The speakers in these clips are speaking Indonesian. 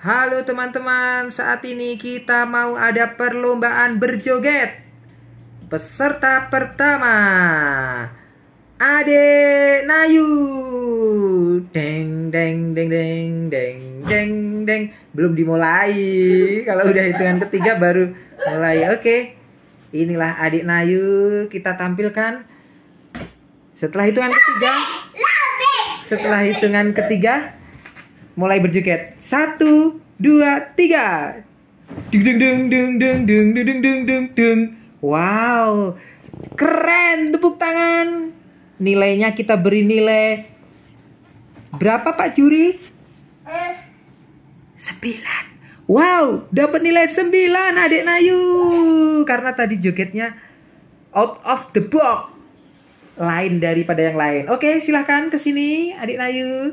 Halo teman-teman, saat ini kita mau ada perlombaan berjoget. Peserta pertama, Ade Nayu. Deng deng deng deng deng deng deng. Belum dimulai. Kalau udah hitungan ketiga baru mulai. Oke. Inilah Adik Nayu kita tampilkan. Setelah hitungan ketiga. Setelah hitungan ketiga, mulai berjoget. Satu, dua, tiga. Ding ding ding ding ding ding ding ding ding ding ding. Wow, keren tepuk tangan. Nilainya kita beri nilai berapa Pak Juri? Eh. Sembilan. Wow, dapat nilai sembilan adik Nayu. Karena tadi jogetnya out of the box. Lain daripada yang lain. Oke, silahkan kesini adik Nayu.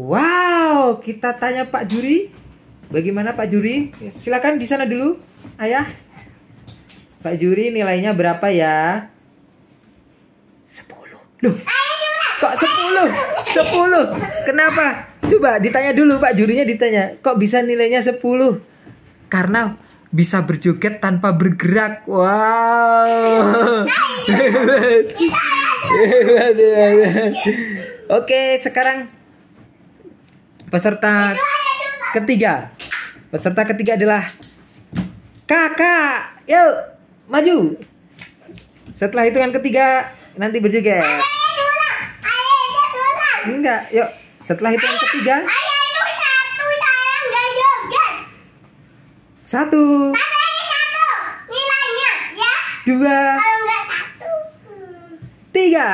Wow, kita tanya Pak Juri. Bagaimana Pak Juri? Silakan di sana dulu, Ayah. Pak Juri nilainya berapa ya? Sepuluh. Loh. Kok sepuluh? Sepuluh? Kenapa? Coba ditanya dulu Pak jurinya ditanya. Kok bisa nilainya sepuluh? Karena bisa berjoget tanpa bergerak. Wow. Nah, Oke, sekarang Peserta ketiga. Peserta ketiga adalah Kakak. Yuk, maju. Setelah hitungan ketiga nanti berjoget. Enggak, yuk. Setelah hitungan ketiga. Satu. Ya. Dua. Tiga.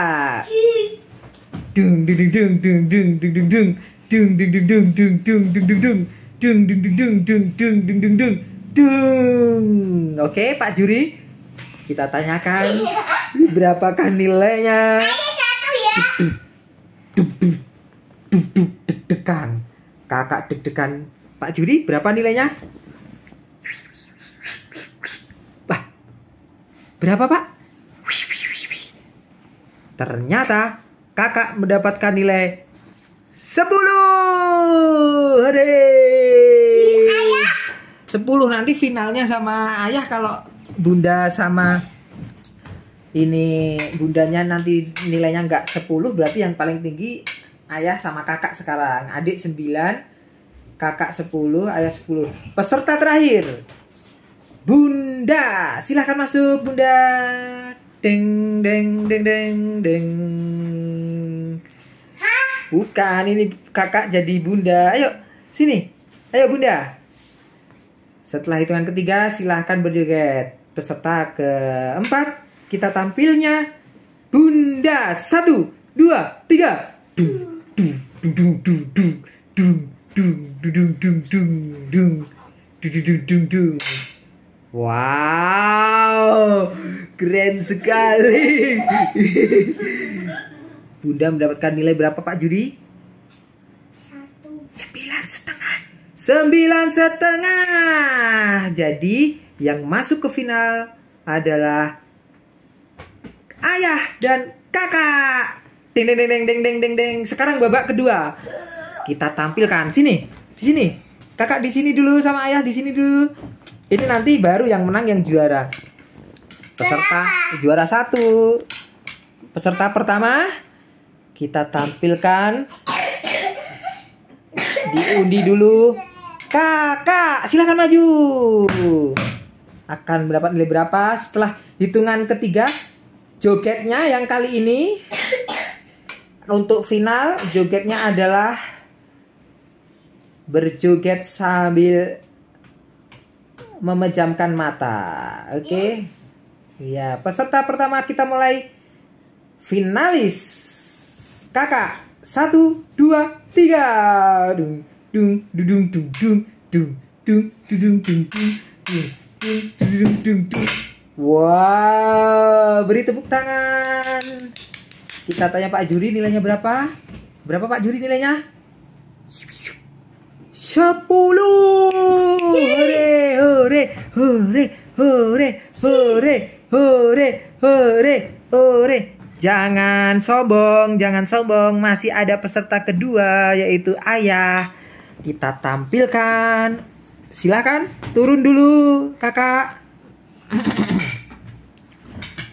Dung dung dung dung dung dung dung dung dung dung dung dung dung dung dung dung dung dung dung dung dung dung dung dung dung dung oke Pak Juri kita tanyakan berapakah nilainya ada satu ya duk duk duk duk deg kakak deg-degan Pak Juri berapa nilainya Wah berapa Pak ternyata kakak mendapatkan nilai 10 hore. Sepuluh nanti finalnya sama ayah kalau bunda sama ini bundanya nanti nilainya nggak sepuluh berarti yang paling tinggi ayah sama kakak sekarang adik sembilan kakak sepuluh ayah sepuluh peserta terakhir bunda silahkan masuk bunda deng deng deng deng deng bukan ini kakak jadi bunda ayo Sini, ayo bunda. Setelah hitungan ketiga, silahkan berjoget. Peserta keempat, kita tampilnya. Bunda, satu, dua, tiga. Wow, keren sekali. Bunda mendapatkan nilai berapa Pak Juri? sembilan setengah. Jadi yang masuk ke final adalah ayah dan kakak. Ding ding ding ding ding ding ding. Sekarang babak kedua. Kita tampilkan sini. Di sini. Kakak di sini dulu sama ayah di sini dulu. Ini nanti baru yang menang yang juara. Peserta juara satu. Peserta pertama kita tampilkan diundi dulu Kakak, silahkan maju. Akan mendapat nilai berapa setelah hitungan ketiga jogetnya yang kali ini untuk final jogetnya adalah berjoget sambil memejamkan mata. Oke. Okay? Ya, peserta pertama kita mulai finalis. Kakak, satu, dua, tiga. Aduh dung dung dung dung dung dung dung dung dung dung dung dung Wow, beri tepuk tangan. Kita tanya Pak Juri nilainya berapa? Berapa Pak Juri nilainya? 10. Hore, hore, hore, hore, hore, hore, hore, hore. Jangan sombong, jangan sombong. Masih ada peserta kedua yaitu Ayah kita tampilkan. Silakan turun dulu kakak.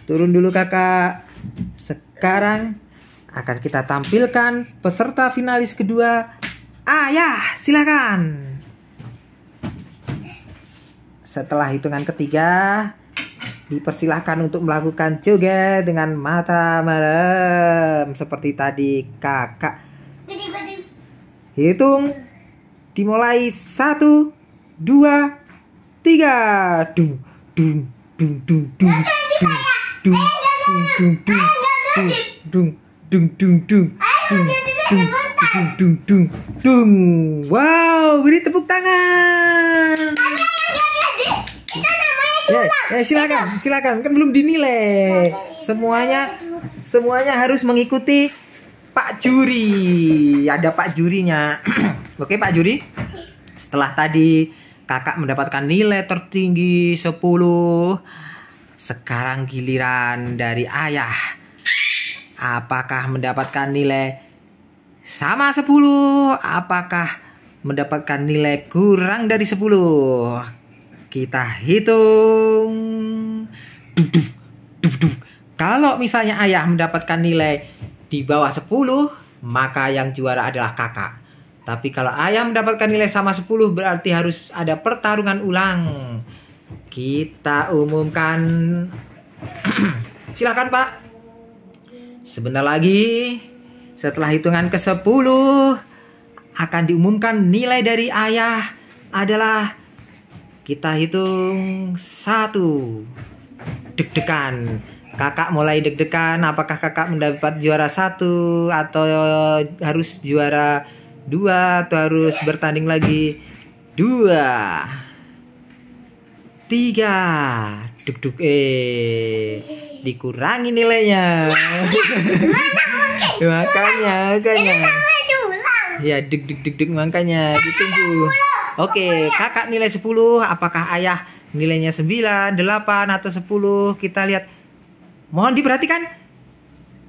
turun dulu kakak. Sekarang akan kita tampilkan peserta finalis kedua. Ah ya, silakan. Setelah hitungan ketiga, dipersilahkan untuk melakukan joget dengan mata merem seperti tadi kakak. Hitung dimulai satu dua tiga dum dum dum dum dum dum dum dum dum dum dung dung dung dung dung wow beri tepuk tangan ya, ya silakan silakan kan belum dinilai semuanya semuanya harus mengikuti Pak Juri ada Pak Jurinya Oke Pak Juri, setelah tadi kakak mendapatkan nilai tertinggi 10, sekarang giliran dari ayah. Apakah mendapatkan nilai sama 10? Apakah mendapatkan nilai kurang dari 10? Kita hitung. Duh, duh, duh, duh. Kalau misalnya ayah mendapatkan nilai di bawah 10, maka yang juara adalah kakak. Tapi kalau ayah mendapatkan nilai sama 10 berarti harus ada pertarungan ulang. Kita umumkan. silakan Pak. Sebentar lagi. Setelah hitungan ke 10 akan diumumkan nilai dari ayah adalah kita hitung satu deg-degan kakak mulai deg-degan apakah kakak mendapat juara satu atau harus juara dua atau harus bertanding lagi dua tiga duk duk eh dikurangi nilainya makanya makanya ya duk duk duk duk makanya ditunggu oke kakak nilai 10 apakah ayah nilainya 9 8 atau 10 kita lihat mohon diperhatikan 9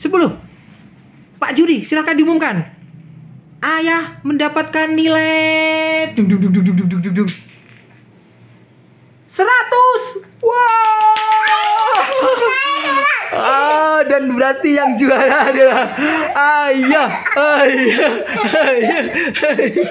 10 Pak juri silahkan diumumkan Ayah mendapatkan nilai dung dung dung dung dung dung dung dung. 100. Wow. Oh, dan berarti yang juara adalah ayah, ayah, ayah. ayah.